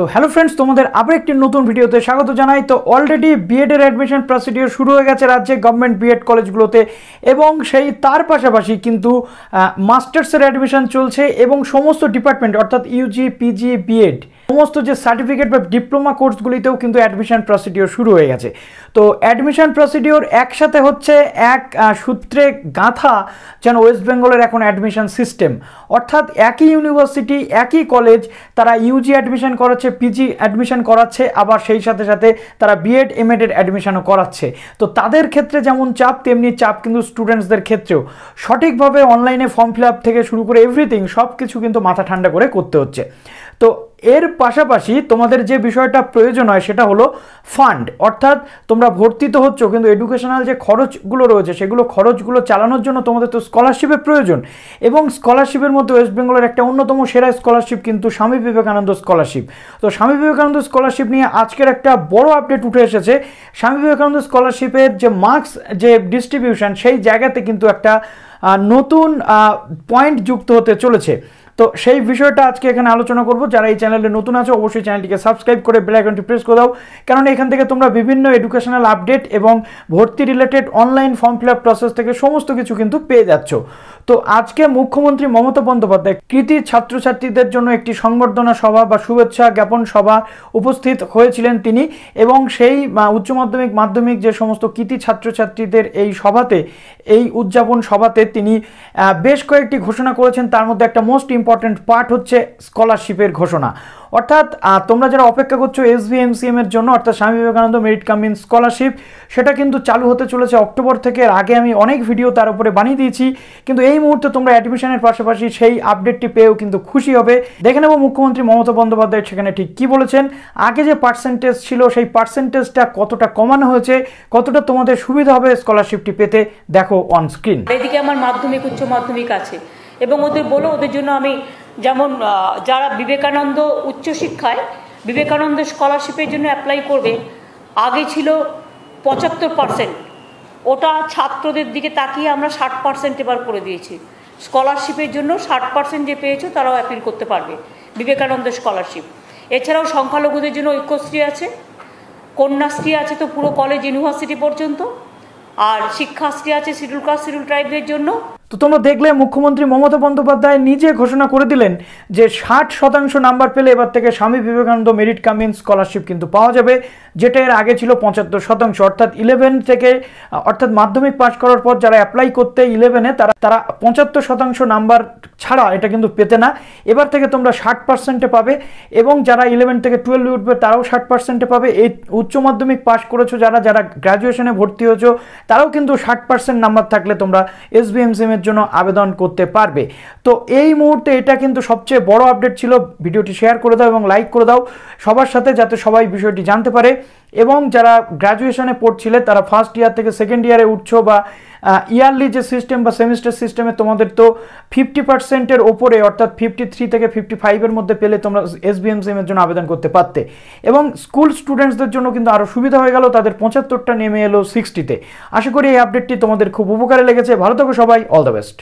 তো hello friends তোমাদের আবার একটি নতুন ভিডিওতে স্বাগত জানাই তো অলরেডি বিএডের অ্যাডমিশন প্রসিডিওর শুরু হয়ে গেছে রাজ্যে গভর্নমেন্ট বিএড কলেজগুলোতে এবং সেই তার পাশাপাশি কিন্তু মাস্টার্সের অ্যাডমিশন চলছে এবং সমস্ত ডিপার্টমেন্ট অর্থাৎ ইউজি পিজি বিএড সমস্ত যে সার্টিফিকেট বা ডিপ্লোমা কোর্সগুলিতেও কিন্তু অ্যাডমিশন প্রসিডিওর শুরু হয়ে গেছে তো অ্যাডমিশন প্রসিডিওর একসাথে হচ্ছে এক সূত্রে গাঁথা যেন ওয়েস্ট বেঙ্গলের এখন অ্যাডমিশন সিস্টেম অর্থাৎ একই ইউনিভার্সিটি একই কলেজ তারা ইউজি অ্যাডমিশন করাচ্ছে পিজি অ্যাডমিশন করাচ্ছে আবার সেই সাথে সাথে তারা বিএড এমএডের অ্যাডমিশনও করাচ্ছে তো তাদের ক্ষেত্রে যেমন চাপ তেমনি চাপ কিন্তু স্টুডেন্টসদের ক্ষেত্রেও সঠিকভাবে অনলাইনে ফর্ম ফিল আপ থেকে শুরু করে এভরিথিং সব কিছু কিন্তু মাথা ঠান্ডা করে করতে হচ্ছে তো এর পাশাপাশি তোমাদের যে বিষয়টা প্রয়োজন হয় সেটা হলো ফান্ড অর্থাৎ তোমরা ভর্তি তো হচ্ছ কিন্তু এডুকেশনাল যে খরচগুলো রয়েছে সেগুলো খরচগুলো চালানোর জন্য তোমাদের তো স্কলারশিপের প্রয়োজন এবং স্কলারশিপের মধ্যে ওয়েস্ট বেঙ্গলের একটা অন্যতম সেরা স্কলারশিপ কিন্তু স্বামী বিবেকানন্দ স্কলারশিপ তো স্বামী বিবেকানন্দ স্কলারশিপ নিয়ে আজকের একটা বড় আপডেট উঠে এসেছে স্বামী বিবেকানন্দ স্কলারশিপের যে মার্কস যে ডিস্ট্রিবিউশন সেই জায়গাতে কিন্তু একটা নতুন পয়েন্ট যুক্ত হতে চলেছে তো সেই বিষয়টা আজকে এখানে আলোচনা করব যারা এই চ্যানেলে নতুন আছে অবশ্যই চ্যানেলটিকে সাবস্ক্রাইব করে বেল আইকনটি প্রেস করে দাও কারণ এখান থেকে তোমরা বিভিন্ন এডুকেশনাল আপডেট এবং ভর্তি related online form fill up process থেকে সমস্ত কিছু কিন্তু পেয়ে যাচ্ছ তো আজকে মুখ্যমন্ত্রী মমতা বন্দ্যোপাধ্যায় কৃতি ছাত্রছাত্রীদের জন্য একটি সংবর্ধনা সভা বা শুভেচ্ছা জ্ঞাপন সভা উপস্থিত হয়েছিলেন তিনি এবং সেই উচ্চ মাধ্যমিক মাধ্যমিক যে সমস্ত কৃতি ছাত্রছাত্রীদের এই সভাতে এই উদযাপন সভাতে তিনি বেশ কয়েকটি ঘোষণা করেছেন তার মধ্যে একটা মোস্ট ইম্পর্টেন্ট পার্ট হচ্ছে স্কলারশিপের ঘোষণা অর্থাৎ তোমরা যারা অপেক্ষা করছো এস ভি এম এর জন্য অর্থাৎ স্বামী বিবেকানন্দ মেরিট কামিন স্কলারশিপ সেটা কিন্তু চালু হতে চলেছে অক্টোবর থেকে আগে আমি অনেক ভিডিও তার উপরে বানিয়ে দিয়েছি কিন্তু এই মুহূর্তে তোমরা অ্যাডমিশনের পাশাপাশি সেই আপডেটটি পেয়েও কিন্তু খুশি হবে দেখে নেবো মুখ্যমন্ত্রী মমতা বন্দ্যোপাধ্যায় সেখানে ঠিক কি বলেছেন আগে যে পার্সেন্টেজ ছিল সেই পার্সেন্টেজটা কতটা কমানো হয়েছে কতটা তোমাদের সুবিধা হবে স্কলারশিপটি পেতে দেখো অন স্ক্রিন এদিকে আমার মাধ্যমিক উচ্চ মাধ্যমিক আছে এবং ওদের বলো ওদের জন্য আমি যেমন যারা বিবেকানন্দ উচ্চশিক্ষায় বিবেকানন্দ স্কলারশিপের জন্য অ্যাপ্লাই করবে আগে ছিল পঁচাত্তর পার্সেন্ট ওটা ছাত্রদের দিকে তাকিয়ে আমরা ষাট পার্সেন্ট এবার করে দিয়েছি স্কলারশিপের জন্য ষাট পার্সেন্ট যে পেয়েছো তারাও অ্যাপিল করতে পারবে বিবেকানন্দ স্কলারশিপ এছাড়াও সংখ্যালঘুদের জন্য ঐক্যশ্রী আছে কন্যাশ্রী আছে তো পুরো কলেজ ইউনিভার্সিটি পর্যন্ত আর শিক্ষাশ্রী আছে শিডিউল কাস্ট শিডিউল ট্রাইবদের জন্য তো তোমরা দেখলে মুখ্যমন্ত্রী মমতা বন্দ্যোপাধ্যায় নিজে ঘোষণা করে দিলেন যে ষাট শতাংশ নাম্বার পেলে এবার থেকে স্বামী বিবেকানন্দ মেরিট কামিন স্কলারশিপ কিন্তু পাওয়া যাবে যেটা এর আগে ছিল পঁচাত্তর শতাংশ অর্থাৎ ইলেভেন থেকে অর্থাৎ মাধ্যমিক পাশ করার পর যারা অ্যাপ্লাই করতে ইলেভেনে তারা তারা পঁচাত্তর শতাংশ নাম্বার ছাড়া এটা কিন্তু পেতে না এবার থেকে তোমরা ষাট পার্সেন্টে পাবে এবং যারা ইলেভেন থেকে টুয়েলভে উঠবে তারাও ষাট পার্সেন্টে পাবে এই উচ্চ মাধ্যমিক পাশ করেছো যারা যারা গ্র্যাজুয়েশনে ভর্তি হয়েছো তারাও কিন্তু ষাট পার্সেন্ট নাম্বার থাকলে তোমরা এস এসবিএমসিএমে নিয়োগের জন্য আবেদন করতে পারবে তো এই মুহূর্তে এটা কিন্তু সবচেয়ে বড় আপডেট ছিল ভিডিওটি শেয়ার করে দাও এবং লাইক করে দাও সবার সাথে যাতে সবাই বিষয়টি জানতে পারে এবং যারা গ্র্যাজুয়েশনে পড়ছিলে তারা ফার্স্ট ইয়ার থেকে সেকেন্ড ইয়ারে উঠছো বা ইয়ারলি যে সিস্টেম বা সেমিস্টার সিস্টেমে তোমাদের তো ফিফটি পার্সেন্টের ওপরে অর্থাৎ ফিফটি থ্রি থেকে ফিফটি ফাইভের মধ্যে পেলে তোমরা এসবিএম সিমের জন্য আবেদন করতে পারতে এবং স্কুল স্টুডেন্টসদের জন্য কিন্তু আরও সুবিধা হয়ে গেল তাদের পঁচাত্তরটা নেমে এলো সিক্সটিতে আশা করি এই আপডেটটি তোমাদের খুব উপকারে লেগেছে ভালো থাকো সবাই অল দ্য বেস্ট